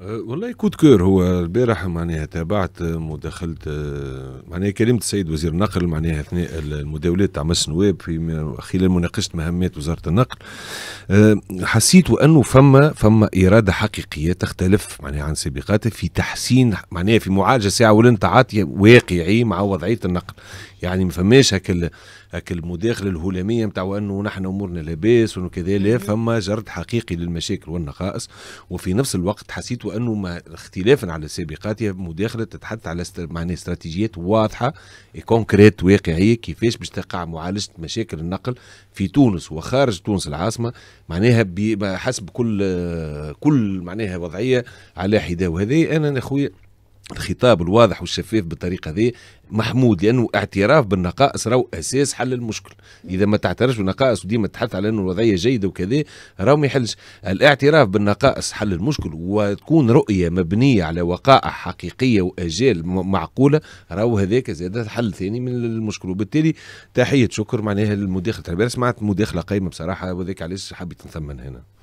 والله كود كور هو البارح معناها تابعت مداخله معناها كلمه السيد وزير النقل معناها اثناء المداولات تاع مجلس النواب في خلال مناقشه مهمات وزاره النقل آه، حسيت وانه فما فما اراده حقيقيه تختلف معناها عن سابقاته في تحسين معناها في معالجه ساعه ولن تعاطي واقعي مع وضعيه النقل يعني ما فماش هكا هاك المداخله الهلاميه نتاع انه نحن امورنا لاباس وكذا لا فما جرد حقيقي للمشاكل والنقائص وفي نفس الوقت حسيت انه ما اختلافا على السابقات مداخله تتحدث على استر... معناها استراتيجيات واضحه كونكريت واقعيه كيفاش باش تقع معالجه مشاكل النقل في تونس وخارج تونس العاصمه معناها بحسب كل كل معناها وضعيه على حده وهذه انا اخويا الخطاب الواضح والشفاف بالطريقه هذه محمود لانه اعتراف بالنقائص راهو اساس حل المشكل اذا ما تعترفش بالنقائص وديما تحث على انه الوضعيه جيده وكذا راهو ما يحلش الاعتراف بالنقائص حل المشكل وتكون رؤيه مبنيه على وقائع حقيقيه واجال معقوله راهو هذاك زاد حل ثاني من المشكل وبالتالي تحيه شكر معناها للمداخله سمعت مداخله قايمه بصراحه وذاك علاش حبيت نثمن هنا